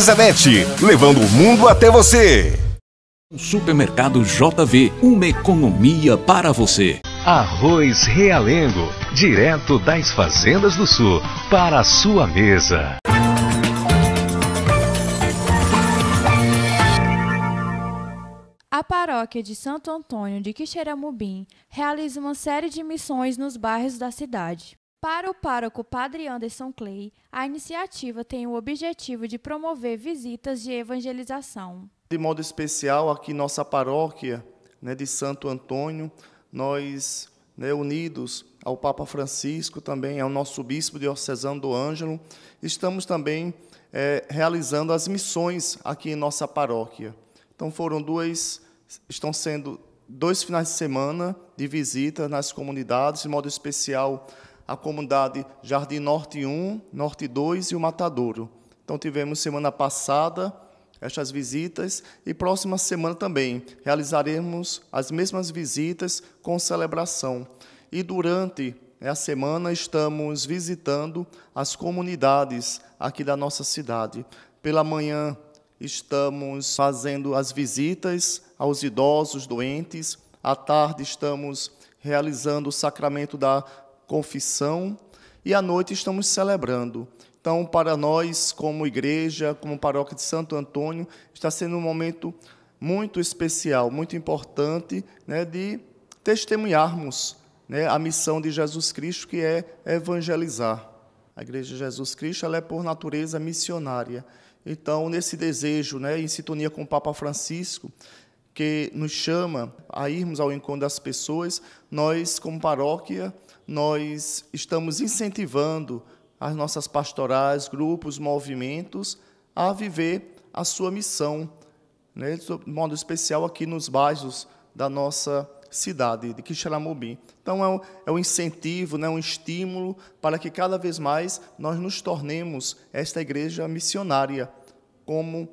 Elizabeth, levando o mundo até você. Supermercado JV, uma economia para você. Arroz Realengo, direto das fazendas do Sul, para a sua mesa. A paróquia de Santo Antônio de Quixeramobim realiza uma série de missões nos bairros da cidade. Para o pároco Padre Anderson Clay, a iniciativa tem o objetivo de promover visitas de evangelização. De modo especial, aqui nossa paróquia né, de Santo Antônio, nós, né, unidos ao Papa Francisco, também ao nosso bispo diocesano do Ângelo, estamos também é, realizando as missões aqui em nossa paróquia. Então foram duas, estão sendo dois finais de semana de visita nas comunidades, de modo especial a comunidade Jardim Norte 1, Norte 2 e o Matadouro. Então tivemos semana passada estas visitas e próxima semana também realizaremos as mesmas visitas com celebração. E durante a semana estamos visitando as comunidades aqui da nossa cidade. Pela manhã estamos fazendo as visitas aos idosos, doentes. À tarde estamos realizando o sacramento da confissão, e à noite estamos celebrando. Então, para nós, como igreja, como paróquia de Santo Antônio, está sendo um momento muito especial, muito importante, né, de testemunharmos né, a missão de Jesus Cristo, que é evangelizar. A Igreja de Jesus Cristo ela é, por natureza, missionária. Então, nesse desejo, né, em sintonia com o Papa Francisco, que nos chama a irmos ao encontro das pessoas, nós, como paróquia, nós estamos incentivando as nossas pastorais, grupos, movimentos a viver a sua missão, né? de modo especial aqui nos bairros da nossa cidade de Quixeramobim. Então, é um, é um incentivo, né, um estímulo para que cada vez mais nós nos tornemos esta igreja missionária, como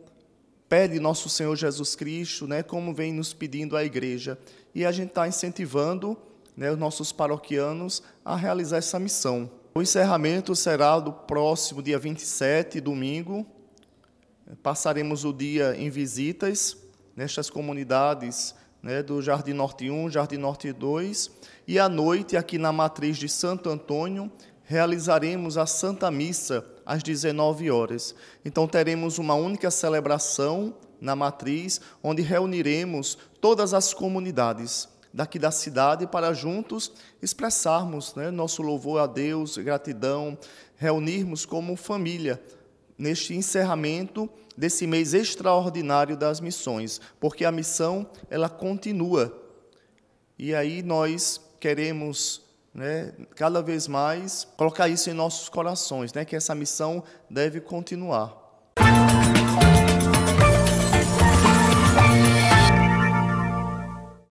pede nosso Senhor Jesus Cristo, né, como vem nos pedindo a igreja. E a gente está incentivando né, os nossos paroquianos a realizar essa missão. O encerramento será do próximo dia 27, domingo. Passaremos o dia em visitas nestas comunidades né, do Jardim Norte 1, Jardim Norte 2. E à noite, aqui na Matriz de Santo Antônio, realizaremos a Santa Missa às 19 horas. Então teremos uma única celebração na matriz, onde reuniremos todas as comunidades daqui da cidade para juntos expressarmos né, nosso louvor a Deus, gratidão, reunirmos como família neste encerramento desse mês extraordinário das missões, porque a missão ela continua. E aí nós queremos né, cada vez mais colocar isso em nossos corações, né, que essa missão deve continuar.